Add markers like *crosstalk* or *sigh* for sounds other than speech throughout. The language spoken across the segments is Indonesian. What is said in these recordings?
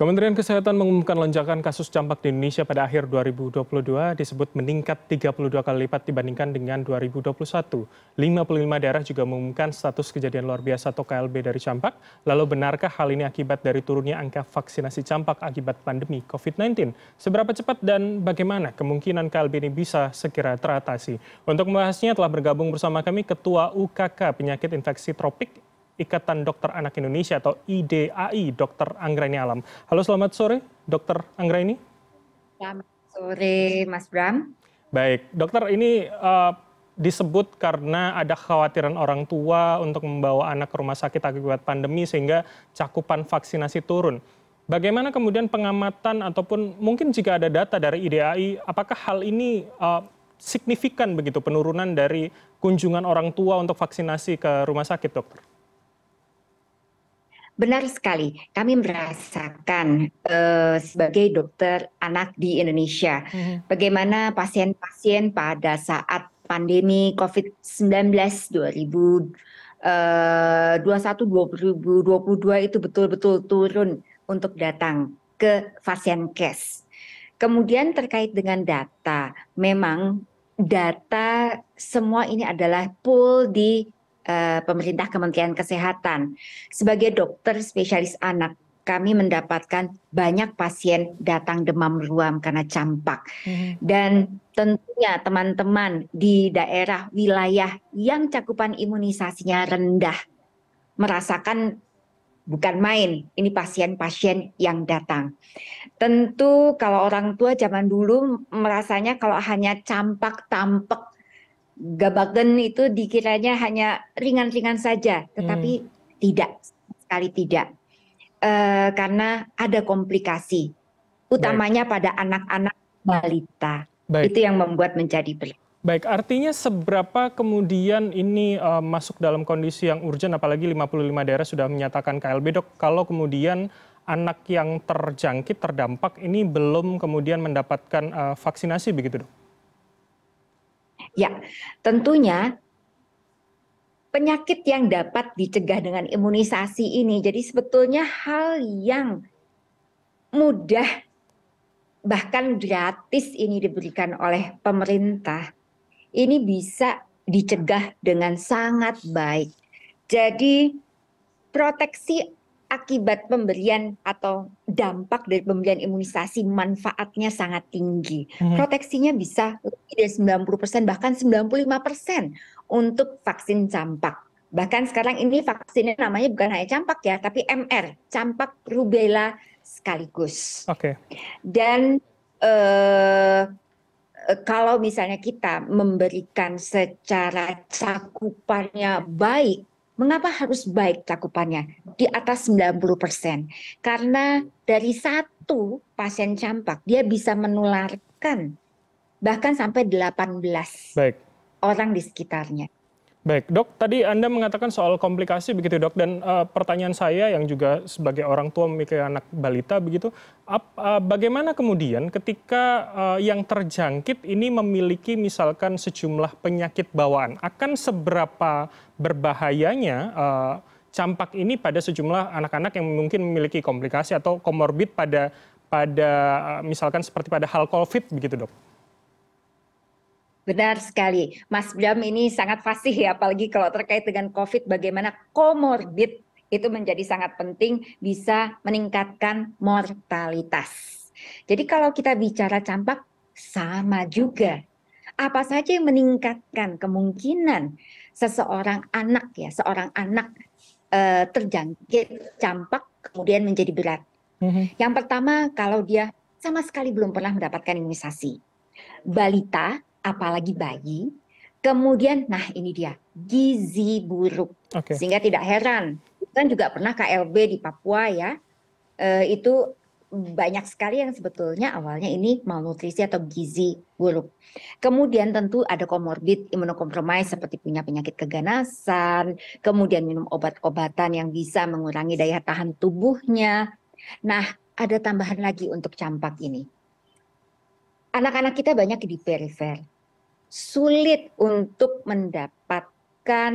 Kementerian Kesehatan mengumumkan lonjakan kasus campak di Indonesia pada akhir 2022 disebut meningkat 32 kali lipat dibandingkan dengan 2021. 55 daerah juga mengumumkan status kejadian luar biasa atau KLB dari campak. Lalu benarkah hal ini akibat dari turunnya angka vaksinasi campak akibat pandemi COVID-19? Seberapa cepat dan bagaimana kemungkinan KLB ini bisa segera teratasi? Untuk membahasnya telah bergabung bersama kami Ketua UKK Penyakit Infeksi Tropik Ikatan Dokter Anak Indonesia atau IDAI, Dokter Anggraini Alam. Halo selamat sore, Dokter Anggraini. Selamat sore, Mas Bram. Baik, dokter ini uh, disebut karena ada khawatiran orang tua untuk membawa anak ke rumah sakit akibat pandemi sehingga cakupan vaksinasi turun. Bagaimana kemudian pengamatan ataupun mungkin jika ada data dari IDAI, apakah hal ini uh, signifikan begitu penurunan dari kunjungan orang tua untuk vaksinasi ke rumah sakit, dokter? benar sekali kami merasakan uh, sebagai dokter anak di Indonesia hmm. bagaimana pasien-pasien pada saat pandemi COVID-19 2021 2022 itu betul-betul turun untuk datang ke pasien kes. Kemudian terkait dengan data, memang data semua ini adalah pool di Eh, pemerintah Kementerian Kesehatan. Sebagai dokter spesialis anak, kami mendapatkan banyak pasien datang demam ruam karena campak. Hmm. Dan tentunya teman-teman di daerah wilayah yang cakupan imunisasinya rendah merasakan bukan main, ini pasien-pasien yang datang. Tentu kalau orang tua zaman dulu merasanya kalau hanya campak tampak Gabagen itu dikiranya hanya ringan-ringan saja, tetapi hmm. tidak sekali tidak e, karena ada komplikasi, utamanya Baik. pada anak-anak balita. Baik. Itu yang membuat menjadi berat. Baik, artinya seberapa kemudian ini uh, masuk dalam kondisi yang urgent, apalagi 55 daerah sudah menyatakan KLB, dok. Kalau kemudian anak yang terjangkit, terdampak, ini belum kemudian mendapatkan uh, vaksinasi begitu, dok? Ya, tentunya penyakit yang dapat dicegah dengan imunisasi ini. Jadi sebetulnya hal yang mudah bahkan gratis ini diberikan oleh pemerintah ini bisa dicegah dengan sangat baik. Jadi proteksi akibat pemberian atau dampak dari pemberian imunisasi manfaatnya sangat tinggi. Hmm. Proteksinya bisa lebih dari 90% bahkan 95% untuk vaksin campak. Bahkan sekarang ini vaksinnya namanya bukan hanya campak ya, tapi MR, campak rubella sekaligus. Oke. Okay. Dan eh, kalau misalnya kita memberikan secara cakupannya baik Mengapa harus baik cakupannya? Di atas 90%. Karena dari satu pasien campak, dia bisa menularkan bahkan sampai 18 baik. orang di sekitarnya. Baik, dok. Tadi Anda mengatakan soal komplikasi begitu, dok. Dan uh, pertanyaan saya yang juga sebagai orang tua memiliki anak balita begitu, ap, uh, bagaimana kemudian ketika uh, yang terjangkit ini memiliki misalkan sejumlah penyakit bawaan, akan seberapa berbahayanya uh, campak ini pada sejumlah anak-anak yang mungkin memiliki komplikasi atau komorbid pada pada uh, misalkan seperti pada hal COVID begitu, dok? Benar sekali. Mas Bram ini sangat fasih ya, apalagi kalau terkait dengan COVID, bagaimana komorbid itu menjadi sangat penting bisa meningkatkan mortalitas. Jadi kalau kita bicara campak, sama juga. Apa saja yang meningkatkan kemungkinan seseorang anak ya, seorang anak eh, terjangkit campak kemudian menjadi berat. Mm-hmm. Yang pertama kalau dia sama sekali belum pernah mendapatkan imunisasi. Balita apalagi bayi. Kemudian, nah ini dia gizi buruk, okay. sehingga tidak heran kan juga pernah KLB di Papua ya, eh, itu banyak sekali yang sebetulnya awalnya ini malnutrisi atau gizi buruk. Kemudian tentu ada komorbid imunokompromis seperti punya penyakit keganasan, kemudian minum obat-obatan yang bisa mengurangi daya tahan tubuhnya. Nah, ada tambahan lagi untuk campak ini anak-anak kita banyak di perifer. Sulit untuk mendapatkan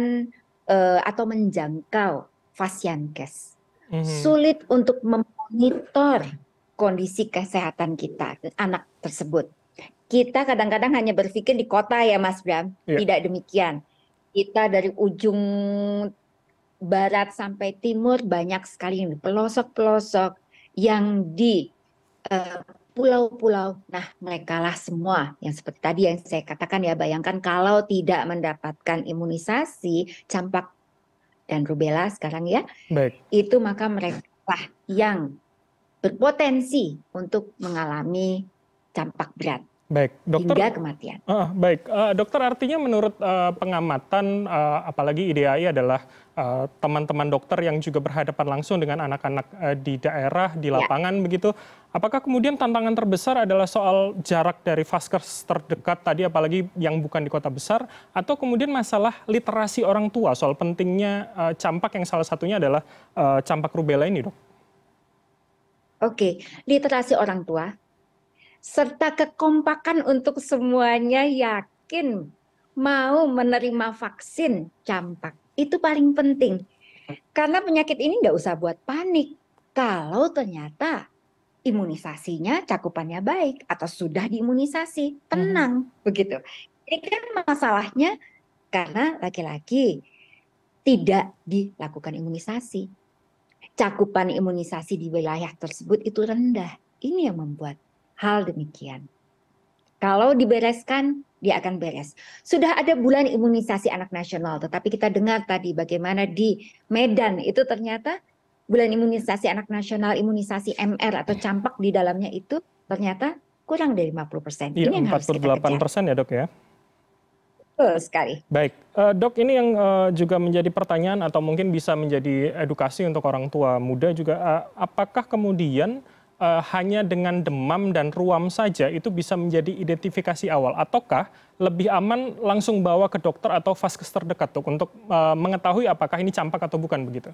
uh, atau menjangkau fasiankes. Mm Sulit untuk memonitor kondisi kesehatan kita anak tersebut. Kita kadang-kadang hanya berpikir di kota ya Mas Bram, yeah. tidak demikian. Kita dari ujung barat sampai timur banyak sekali pelosok-pelosok yang di uh, pulau-pulau. Nah, merekalah semua yang seperti tadi yang saya katakan ya, bayangkan kalau tidak mendapatkan imunisasi campak dan rubella sekarang ya, Baik. itu maka mereka yang berpotensi untuk mengalami campak berat. Baik, dokter. Hingga kematian. Uh, baik, uh, dokter artinya menurut uh, pengamatan, uh, apalagi IDAI adalah teman-teman uh, dokter yang juga berhadapan langsung dengan anak-anak uh, di daerah, di ya. lapangan ya. begitu. Apakah kemudian tantangan terbesar adalah soal jarak dari vaskes terdekat tadi, apalagi yang bukan di kota besar, atau kemudian masalah literasi orang tua soal pentingnya uh, campak yang salah satunya adalah uh, campak rubella ini, dok? Oke, literasi orang tua serta kekompakan untuk semuanya yakin mau menerima vaksin campak. Itu paling penting. Karena penyakit ini nggak usah buat panik. Kalau ternyata imunisasinya cakupannya baik atau sudah diimunisasi, tenang hmm. begitu. Ini kan masalahnya karena laki-laki tidak dilakukan imunisasi. Cakupan imunisasi di wilayah tersebut itu rendah. Ini yang membuat hal demikian. Kalau dibereskan, dia akan beres. Sudah ada bulan imunisasi anak nasional, tetapi kita dengar tadi bagaimana di Medan itu ternyata bulan imunisasi anak nasional, imunisasi MR atau campak di dalamnya itu ternyata kurang dari 50 persen. Iya, 48 persen ya dok ya? Betul sekali. Baik, uh, dok ini yang uh, juga menjadi pertanyaan atau mungkin bisa menjadi edukasi untuk orang tua muda juga. Uh, apakah kemudian uh, hanya dengan demam dan ruam saja itu bisa menjadi identifikasi awal ataukah lebih aman langsung bawa ke dokter atau vaskes terdekat tuh untuk uh, mengetahui apakah ini campak atau bukan begitu?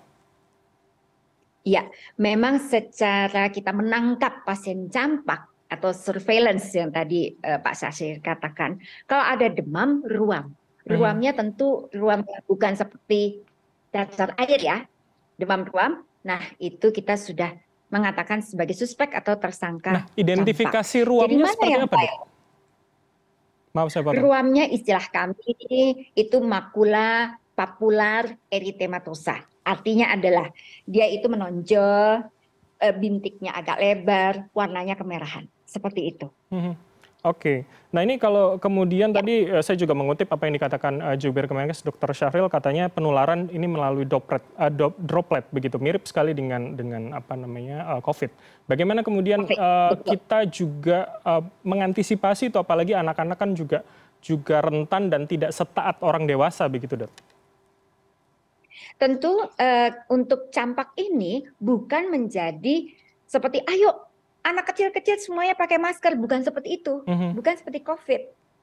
Ya, memang secara kita menangkap pasien campak atau surveillance yang tadi uh, Pak Sasir katakan, kalau ada demam ruam, hmm. ruamnya hmm. tentu ruam bukan seperti cacar air ya, demam ruam. Nah itu kita sudah mengatakan sebagai suspek atau tersangka. Nah, identifikasi campak. ruamnya Jadi, seperti apa? Ya? Maaf saya potong. Ruamnya istilah kami itu makula papular eritematosa. Artinya adalah dia itu menonjol, eh, bintiknya agak lebar, warnanya kemerahan. Seperti itu. Mm -hmm oke nah ini kalau kemudian tadi eh, saya juga mengutip apa yang dikatakan eh, jubir kemenkes dr syahril katanya penularan ini melalui eh, droplet begitu mirip sekali dengan dengan apa namanya covid bagaimana kemudian kita juga mengantisipasi itu apalagi anak-anak kan juga juga rentan dan tidak setaat orang dewasa begitu dok tentu uh, untuk campak ini bukan menjadi seperti ayo anak kecil-kecil semuanya pakai masker bukan seperti itu, mm-hmm. bukan seperti COVID.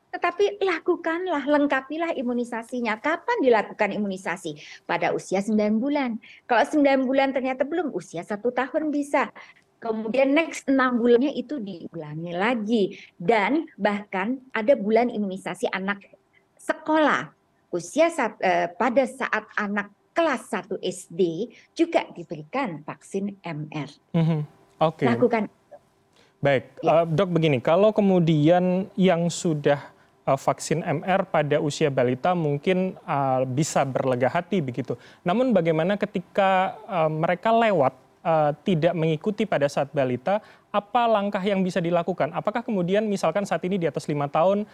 Tetapi lakukanlah, lengkapilah imunisasinya. Kapan dilakukan imunisasi? Pada usia 9 bulan. Kalau 9 bulan ternyata belum, usia satu tahun bisa. Kemudian next enam bulannya itu diulangi lagi. Dan bahkan ada bulan imunisasi anak sekolah. Usia saat, eh, pada saat anak kelas 1 SD juga diberikan vaksin MR. Mm -hmm. Okay. Lakukan baik ya. eh, dok begini kalau kemudian yang sudah eh, vaksin mr pada usia balita mungkin eh, bisa berlega hati begitu namun bagaimana ketika mereka lewat tidak mengikuti pada saat balita, apa langkah yang bisa dilakukan? Apakah kemudian misalkan saat ini di atas lima tahun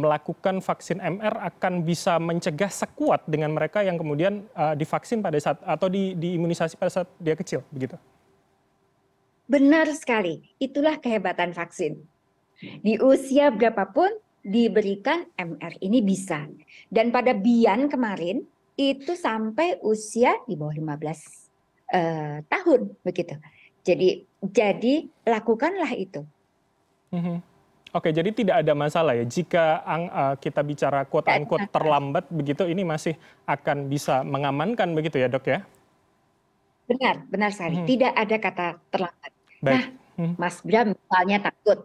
melakukan vaksin MR akan bisa mencegah sekuat dengan mereka yang kemudian divaksin pada saat atau di, diimunisasi pada saat dia kecil, begitu? Benar sekali, itulah kehebatan vaksin. Di usia berapapun diberikan MR ini bisa. Dan pada Bian kemarin itu sampai usia di bawah 15 eh, tahun begitu. Jadi jadi lakukanlah itu. Mm -hmm. Oke, jadi tidak ada masalah ya jika ang, uh, kita bicara quote angkut terlambat begitu ini masih akan bisa mengamankan begitu ya, Dok ya? Benar, benar sekali. Hmm. Tidak ada kata terlambat. Baik. Nah, hmm. Mas Bram misalnya takut.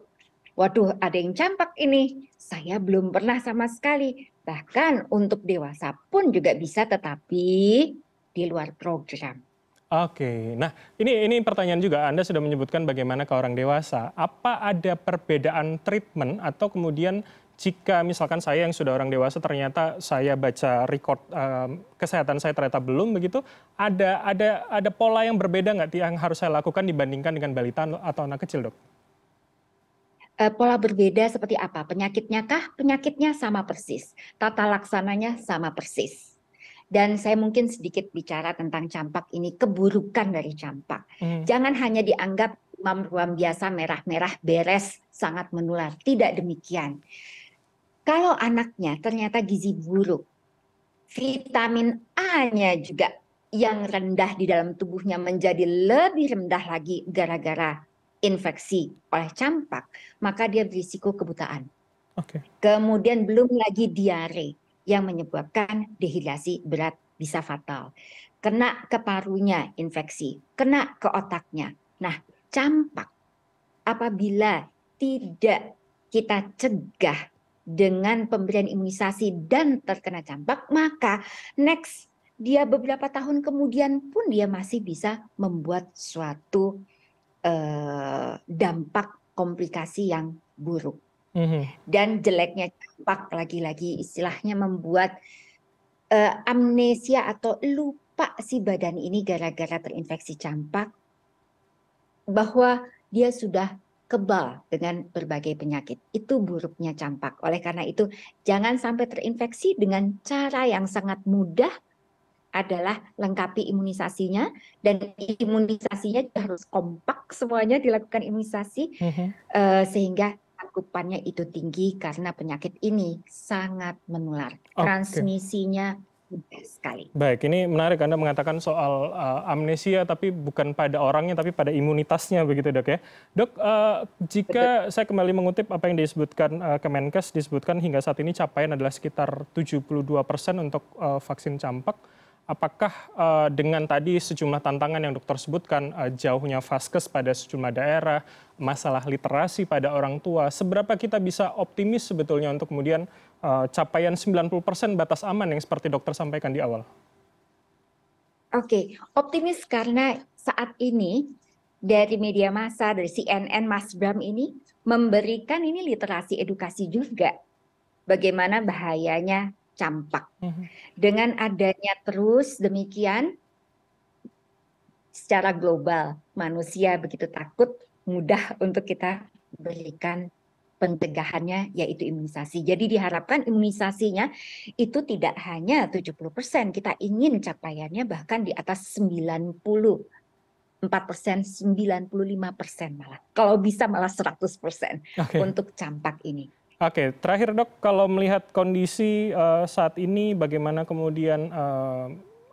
Waduh, ada yang campak ini. Saya belum pernah sama sekali. Bahkan untuk dewasa pun juga bisa tetapi di luar program. Oke, nah ini ini pertanyaan juga Anda sudah menyebutkan bagaimana ke orang dewasa. Apa ada perbedaan treatment atau kemudian jika misalkan saya yang sudah orang dewasa ternyata saya baca record um, kesehatan saya ternyata belum begitu, ada ada ada pola yang berbeda nggak yang harus saya lakukan dibandingkan dengan balita atau anak kecil dok? Eh, pola berbeda seperti apa? Penyakitnya kah? Penyakitnya sama persis. Tata laksananya sama persis. Dan saya mungkin sedikit bicara tentang campak ini, keburukan dari campak. Hmm. Jangan hanya dianggap mam ruam biasa merah-merah beres sangat menular. Tidak demikian. Kalau anaknya ternyata gizi buruk, vitamin A-nya juga yang rendah di dalam tubuhnya menjadi lebih rendah lagi gara-gara infeksi oleh campak, maka dia berisiko kebutaan. Okay. Kemudian belum lagi diare yang menyebabkan dehidrasi berat bisa fatal. Kena ke parunya infeksi, kena ke otaknya. Nah, campak apabila tidak kita cegah dengan pemberian imunisasi dan terkena campak, maka next dia beberapa tahun kemudian pun dia masih bisa membuat suatu eh, dampak komplikasi yang buruk. Mm -hmm. Dan jeleknya campak lagi-lagi istilahnya membuat eh, amnesia atau lupa si badan ini gara-gara terinfeksi campak bahwa dia sudah kebal dengan berbagai penyakit. Itu buruknya campak. Oleh karena itu, jangan sampai terinfeksi dengan cara yang sangat mudah adalah lengkapi imunisasinya dan imunisasinya harus kompak semuanya dilakukan imunisasi mm-hmm. eh, sehingga cakupannya itu tinggi karena penyakit ini sangat menular. Transmisinya sekali. Baik, ini menarik Anda mengatakan soal uh, amnesia tapi bukan pada orangnya tapi pada imunitasnya begitu dok ya. Dok, uh, jika Betul. saya kembali mengutip apa yang disebutkan uh, Kemenkes disebutkan hingga saat ini capaian adalah sekitar 72 persen untuk uh, vaksin campak. Apakah uh, dengan tadi sejumlah tantangan yang dokter sebutkan, uh, jauhnya vaskes pada sejumlah daerah, masalah literasi pada orang tua, seberapa kita bisa optimis sebetulnya untuk kemudian Eh, capaian 90% batas aman yang seperti dokter sampaikan di awal? Oke, okay. optimis karena saat ini dari media massa, dari CNN, Mas Bram ini memberikan ini literasi edukasi juga. Bagaimana bahayanya campak. Mhm. Dengan adanya terus demikian, secara global manusia begitu takut, mudah untuk kita berikan pencegahannya yaitu imunisasi. Jadi diharapkan imunisasinya itu tidak hanya 70%, kita ingin capaiannya bahkan di atas 90 4 persen, 95 persen malah. Kalau bisa malah 100 persen okay. untuk campak ini. Oke, okay. terakhir dok, kalau melihat kondisi uh, saat ini, bagaimana kemudian uh,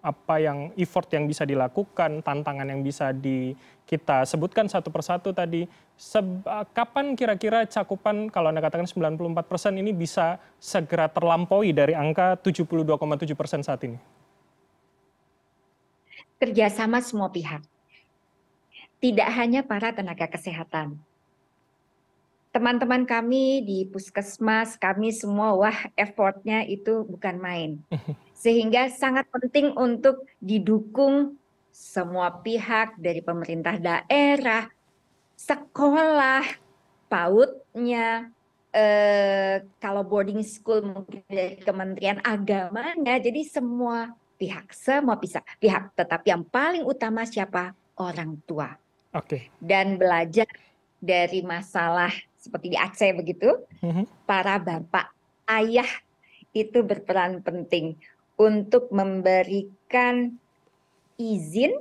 apa yang effort yang bisa dilakukan, tantangan yang bisa di kita sebutkan satu persatu tadi. Se eh, kapan kira-kira cakupan kalau Anda katakan 94 persen ini bisa segera terlampaui dari angka 72,7 persen saat ini? Kerjasama semua pihak. Tidak hanya para tenaga kesehatan, teman-teman kami di puskesmas, kami semua, wah effortnya itu bukan main. *laughs* sehingga sangat penting untuk didukung semua pihak dari pemerintah daerah, sekolah, pautnya, eh, kalau boarding school mungkin dari Kementerian Agamanya, jadi semua pihak, semua pihak, pihak. Tetapi yang paling utama siapa? Orang tua. Oke. Okay. Dan belajar dari masalah seperti di Aceh begitu, mm -hmm. para bapak, ayah itu berperan penting untuk memberikan izin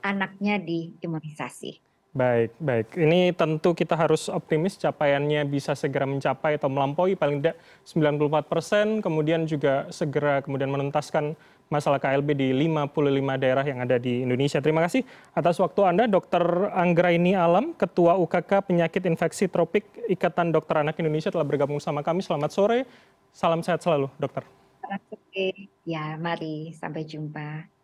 anaknya di imunisasi. Baik, baik. Ini tentu kita harus optimis capaiannya bisa segera mencapai atau melampaui paling tidak 94 persen, kemudian juga segera kemudian menuntaskan masalah KLB di 55 daerah yang ada di Indonesia. Terima kasih atas waktu Anda, Dr. Anggraini Alam, Ketua UKK Penyakit Infeksi Tropik Ikatan Dokter Anak Indonesia telah bergabung sama kami. Selamat sore, salam sehat selalu, dokter. Oke, ya mari sampai jumpa.